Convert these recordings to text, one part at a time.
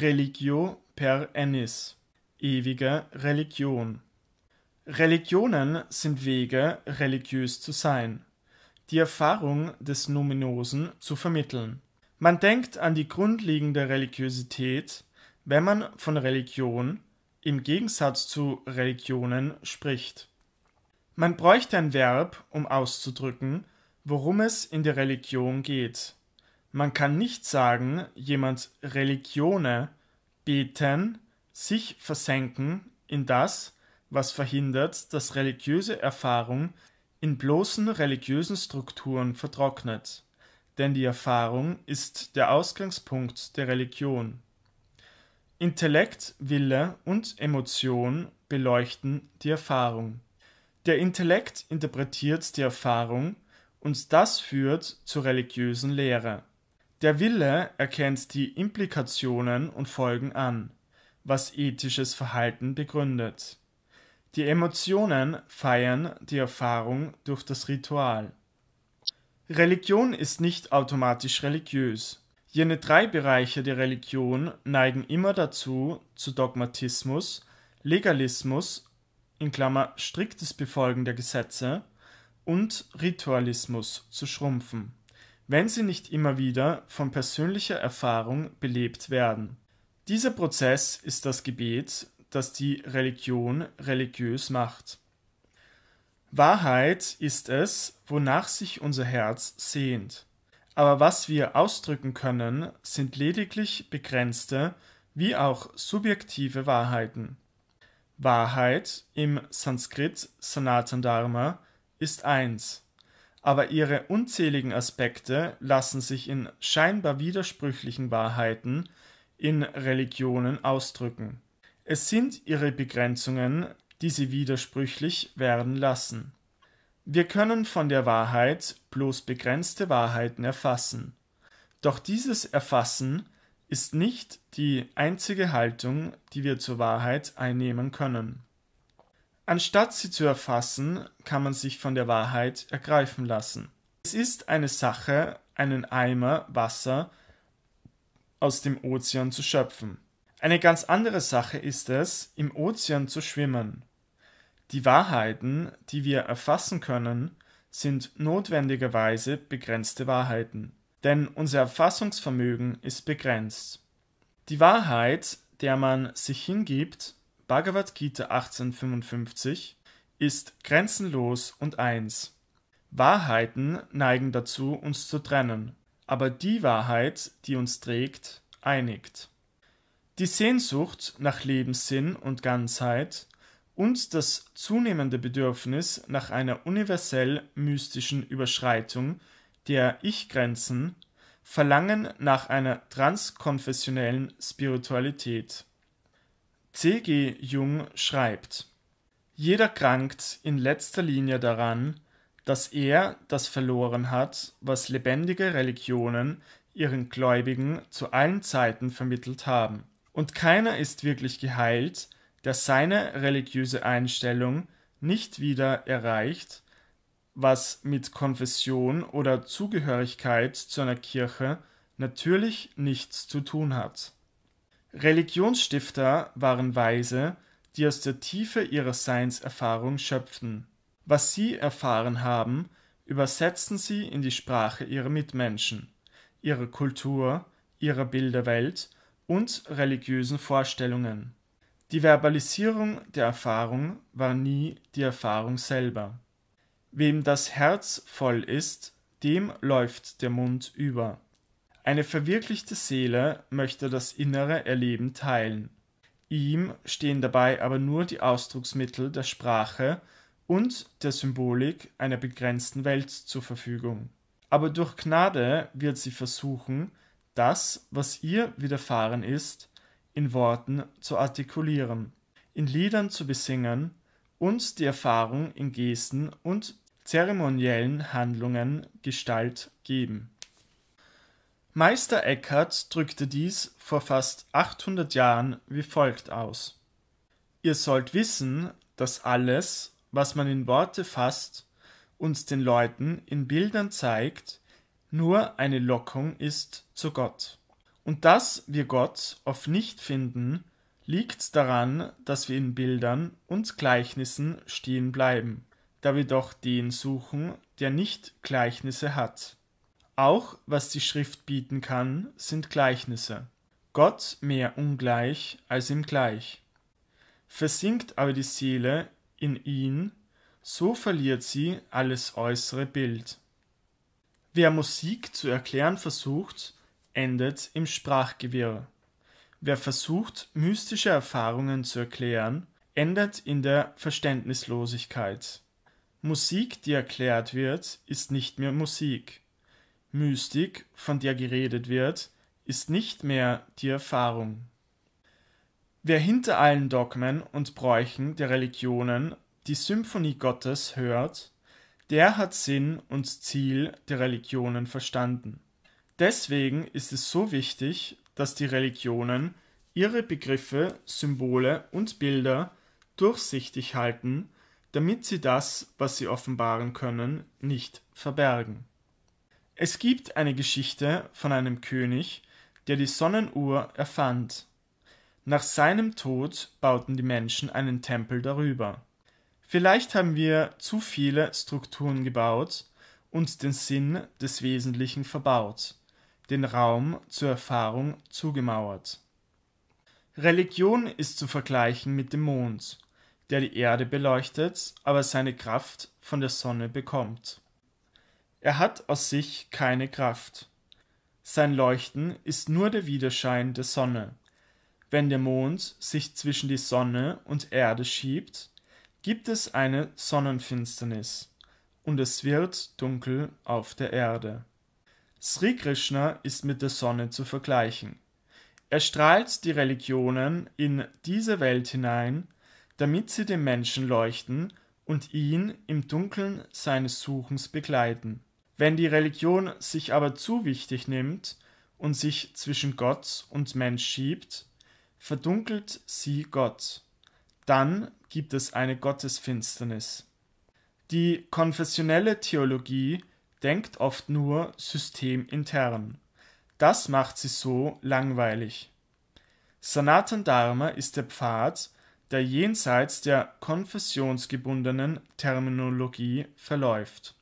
Religio per ennis, ewige Religion. Religionen sind Wege, religiös zu sein, die Erfahrung des Nominosen zu vermitteln. Man denkt an die grundlegende Religiosität, wenn man von Religion im Gegensatz zu Religionen spricht. Man bräuchte ein Verb, um auszudrücken, worum es in der Religion geht. Man kann nicht sagen, jemand Religione beten, sich versenken in das, was verhindert, dass religiöse Erfahrung in bloßen religiösen Strukturen vertrocknet, denn die Erfahrung ist der Ausgangspunkt der Religion. Intellekt, Wille und Emotion beleuchten die Erfahrung. Der Intellekt interpretiert die Erfahrung und das führt zur religiösen Lehre. Der Wille erkennt die Implikationen und Folgen an, was ethisches Verhalten begründet. Die Emotionen feiern die Erfahrung durch das Ritual. Religion ist nicht automatisch religiös. Jene drei Bereiche der Religion neigen immer dazu, zu Dogmatismus, Legalismus in Klammer striktes Befolgen der Gesetze und Ritualismus zu schrumpfen wenn sie nicht immer wieder von persönlicher Erfahrung belebt werden. Dieser Prozess ist das Gebet, das die Religion religiös macht. Wahrheit ist es, wonach sich unser Herz sehnt. Aber was wir ausdrücken können, sind lediglich begrenzte wie auch subjektive Wahrheiten. Wahrheit im Sanskrit Sanatandharma ist eins aber ihre unzähligen Aspekte lassen sich in scheinbar widersprüchlichen Wahrheiten in Religionen ausdrücken. Es sind ihre Begrenzungen, die sie widersprüchlich werden lassen. Wir können von der Wahrheit bloß begrenzte Wahrheiten erfassen. Doch dieses Erfassen ist nicht die einzige Haltung, die wir zur Wahrheit einnehmen können. Anstatt sie zu erfassen, kann man sich von der Wahrheit ergreifen lassen. Es ist eine Sache, einen Eimer Wasser aus dem Ozean zu schöpfen. Eine ganz andere Sache ist es, im Ozean zu schwimmen. Die Wahrheiten, die wir erfassen können, sind notwendigerweise begrenzte Wahrheiten, denn unser Erfassungsvermögen ist begrenzt. Die Wahrheit, der man sich hingibt, Bhagavad Gita 1855 ist grenzenlos und eins. Wahrheiten neigen dazu, uns zu trennen, aber die Wahrheit, die uns trägt, einigt. Die Sehnsucht nach Lebenssinn und Ganzheit und das zunehmende Bedürfnis nach einer universell mystischen Überschreitung der Ich-Grenzen verlangen nach einer transkonfessionellen Spiritualität. C.G. Jung schreibt: Jeder krankt in letzter Linie daran, dass er das verloren hat, was lebendige Religionen ihren Gläubigen zu allen Zeiten vermittelt haben. Und keiner ist wirklich geheilt, der seine religiöse Einstellung nicht wieder erreicht, was mit Konfession oder Zugehörigkeit zu einer Kirche natürlich nichts zu tun hat. Religionsstifter waren Weise, die aus der Tiefe ihrer Seinserfahrung schöpften. Was sie erfahren haben, übersetzten sie in die Sprache ihrer Mitmenschen, ihrer Kultur, ihrer Bilderwelt und religiösen Vorstellungen. Die Verbalisierung der Erfahrung war nie die Erfahrung selber. Wem das Herz voll ist, dem läuft der Mund über. Eine verwirklichte Seele möchte das innere Erleben teilen. Ihm stehen dabei aber nur die Ausdrucksmittel der Sprache und der Symbolik einer begrenzten Welt zur Verfügung. Aber durch Gnade wird sie versuchen, das, was ihr widerfahren ist, in Worten zu artikulieren, in Liedern zu besingen und die Erfahrung in Gesten und zeremoniellen Handlungen Gestalt geben. Meister Eckhart drückte dies vor fast 800 Jahren wie folgt aus: Ihr sollt wissen, dass alles, was man in Worte fasst und den Leuten in Bildern zeigt, nur eine Lockung ist zu Gott. Und dass wir Gott oft nicht finden, liegt daran, dass wir in Bildern und Gleichnissen stehen bleiben, da wir doch den suchen, der nicht Gleichnisse hat. Auch was die Schrift bieten kann, sind Gleichnisse. Gott mehr ungleich als ihm gleich. Versinkt aber die Seele in ihn, so verliert sie alles äußere Bild. Wer Musik zu erklären versucht, endet im Sprachgewirr. Wer versucht, mystische Erfahrungen zu erklären, endet in der Verständnislosigkeit. Musik, die erklärt wird, ist nicht mehr Musik. Mystik, von der geredet wird, ist nicht mehr die Erfahrung. Wer hinter allen Dogmen und Bräuchen der Religionen die Symphonie Gottes hört, der hat Sinn und Ziel der Religionen verstanden. Deswegen ist es so wichtig, dass die Religionen ihre Begriffe, Symbole und Bilder durchsichtig halten, damit sie das, was sie offenbaren können, nicht verbergen. Es gibt eine Geschichte von einem König, der die Sonnenuhr erfand. Nach seinem Tod bauten die Menschen einen Tempel darüber. Vielleicht haben wir zu viele Strukturen gebaut und den Sinn des Wesentlichen verbaut, den Raum zur Erfahrung zugemauert. Religion ist zu vergleichen mit dem Mond, der die Erde beleuchtet, aber seine Kraft von der Sonne bekommt. Er hat aus sich keine Kraft. Sein Leuchten ist nur der Widerschein der Sonne. Wenn der Mond sich zwischen die Sonne und Erde schiebt, gibt es eine Sonnenfinsternis und es wird dunkel auf der Erde. Sri Krishna ist mit der Sonne zu vergleichen. Er strahlt die Religionen in diese Welt hinein, damit sie dem Menschen leuchten und ihn im Dunkeln seines Suchens begleiten. Wenn die Religion sich aber zu wichtig nimmt und sich zwischen Gott und Mensch schiebt, verdunkelt sie Gott. Dann gibt es eine Gottesfinsternis. Die konfessionelle Theologie denkt oft nur systemintern. Das macht sie so langweilig. Sanatan Dharma ist der Pfad, der jenseits der konfessionsgebundenen Terminologie verläuft.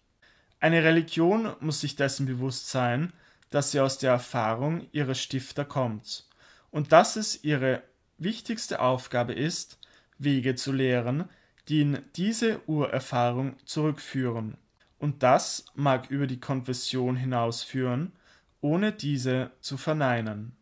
Eine Religion muss sich dessen bewusst sein, dass sie aus der Erfahrung ihrer Stifter kommt und dass es ihre wichtigste Aufgabe ist, Wege zu lehren, die in diese Urerfahrung zurückführen. Und das mag über die Konfession hinausführen, ohne diese zu verneinen.